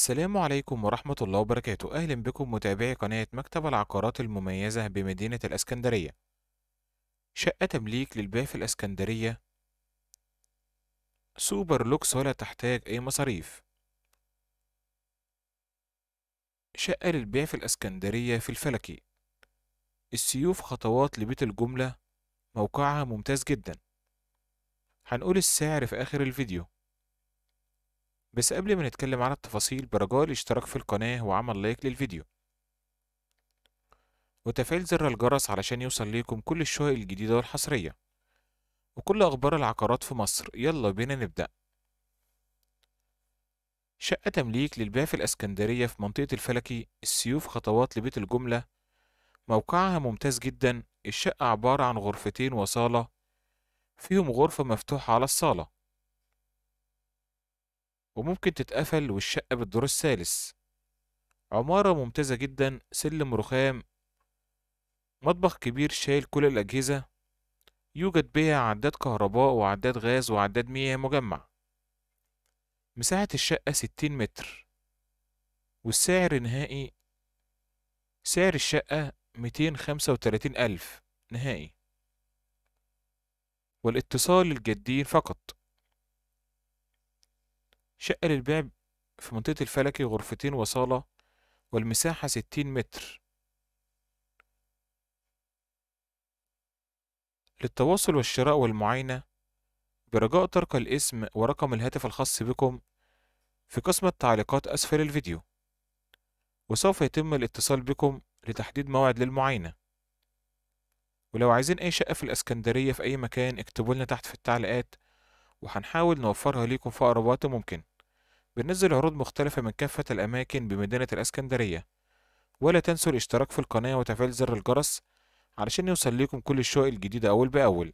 السلام عليكم ورحمة الله وبركاته أهلا بكم متابعي قناة مكتب العقارات المميزة بمدينة الأسكندرية شقة تمليك للبيع في الأسكندرية سوبر لوكس ولا تحتاج أي مصاريف شقة للبيع في الأسكندرية في الفلكي السيوف خطوات لبيت الجملة موقعها ممتاز جدا هنقول السعر في آخر الفيديو بس قبل ما نتكلم على التفاصيل برجاء الاشتراك في القناة وعمل لايك للفيديو وتفعيل زر الجرس علشان يوصل ليكم كل الشقق الجديدة والحصرية وكل أخبار العقارات في مصر يلا بينا نبدأ شقة تمليك للبيع في الأسكندرية في منطقة الفلكي السيوف خطوات لبيت الجملة موقعها ممتاز جدا الشقة عبارة عن غرفتين وصالة فيهم غرفة مفتوحة على الصالة وممكن تتقفل والشقة بالدور الثالث عمارة ممتازة جدا سلم رخام مطبخ كبير شايل كل الأجهزة يوجد بها عداد كهرباء وعداد غاز وعداد مياه مجمع مساحة الشقة ستين متر والسعر نهائي سعر الشقة ميتين خمسة وتلاتين ألف نهائي والاتصال للجادين فقط شقة للبيع في منطقة الفلكي غرفتين وصالة والمساحة ستين متر للتواصل والشراء والمعاينة برجاء ترك الاسم ورقم الهاتف الخاص بكم في قسم التعليقات أسفل الفيديو وسوف يتم الاتصال بكم لتحديد موعد للمعاينة ولو عايزين أي شقة في الأسكندرية في أي مكان اكتبوا لنا تحت في التعليقات وهنحاول نوفرها ليكم في أقرب وقت ممكن بننزل عروض مختلفة من كافة الأماكن بمدينة الإسكندرية ولا تنسوا الاشتراك في القناة وتفعيل زر الجرس علشان يوصل لكم كل الشوق الجديدة أول بأول